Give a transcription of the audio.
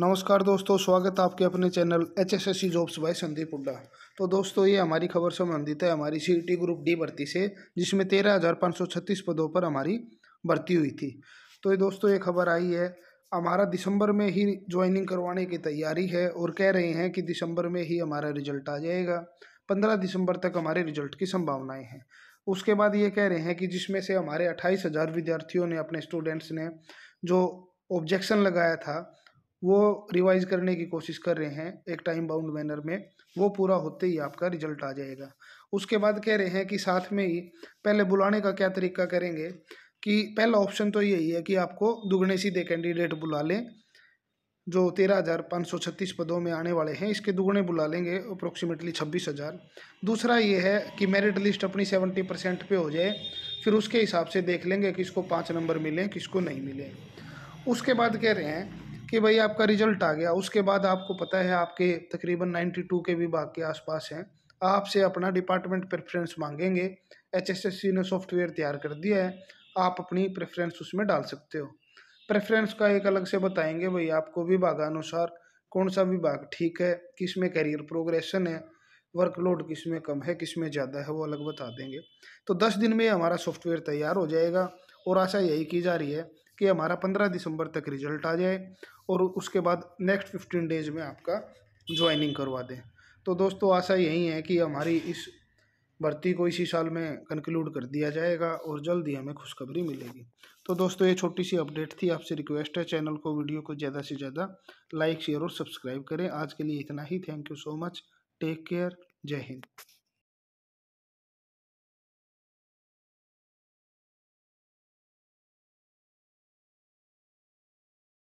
नमस्कार दोस्तों स्वागत है आपके अपने channel H S S C jobs by Sandeep Hooda तो दोस्तों ये हमारी खबर संबंधित है हमारी सी टी ग्रुप डी भर्ती से जिसमें तेरह हज़ार पाँच सौ छत्तीस पदों पर हमारी भर्ती हुई थी तो ये दोस्तों ये खबर आई है हमारा दिसंबर में ही ज्वाइनिंग करवाने की तैयारी है और कह रहे हैं कि दिसंबर में ही हमारा रिजल्ट आ जाएगा पंद्रह दिसंबर तक हमारे रिजल्ट की संभावनाएँ हैं उसके बाद ये कह रहे हैं कि जिसमें से हमारे अट्ठाईस हज़ार विद्यार्थियों ने अपने स्टूडेंट्स ने जो ऑब्जेक्शन लगाया था वो रिवाइज करने की कोशिश कर रहे हैं एक टाइम बाउंड मैनर में वो पूरा होते ही आपका रिजल्ट आ जाएगा उसके बाद कह रहे हैं कि साथ में ही पहले बुलाने का क्या तरीका करेंगे कि पहला ऑप्शन तो यही है कि आपको दुगने सीधे कैंडिडेट बुला लें जो तेरह हज़ार पाँच सौ छत्तीस पदों में आने वाले हैं इसके दुगने बुला लेंगे अप्रोक्सीमेटली छब्बीस हज़ार दूसरा ये है कि मेरिट लिस्ट अपनी सेवेंटी परसेंट पे हो जाए फिर उसके हिसाब से देख लेंगे किसको पाँच नंबर मिले किसको नहीं मिले उसके बाद कह रहे हैं कि भाई आपका रिजल्ट आ गया उसके बाद आपको पता है आपके तकरीबन 92 के विभाग के आसपास हैं आपसे अपना डिपार्टमेंट प्रेफरेंस मांगेंगे एचएसएससी ने सॉफ्टवेयर तैयार कर दिया है आप अपनी प्रेफरेंस उसमें डाल सकते हो प्रेफरेंस का एक अलग से बताएंगे भाई आपको विभागानुसार कौन सा विभाग ठीक है किस में करियर प्रोग्रेशन है वर्कलोड किस में कम है किस में ज़्यादा है वो अलग बता देंगे तो दस दिन में हमारा सॉफ्टवेयर तैयार हो जाएगा और आशा यही की जा रही है कि हमारा पंद्रह दिसंबर तक रिजल्ट आ जाए और उसके बाद नेक्स्ट फिफ्टीन डेज में आपका ज्वाइनिंग करवा दें तो दोस्तों आशा यही है कि हमारी इस भर्ती को इसी साल में कंक्लूड कर दिया जाएगा और जल्द ही हमें खुशखबरी मिलेगी तो दोस्तों ये छोटी सी अपडेट थी आपसे रिक्वेस्ट है चैनल को वीडियो को ज़्यादा से ज़्यादा लाइक शेयर और सब्सक्राइब करें आज के लिए इतना ही thank you so much take care जय हिंद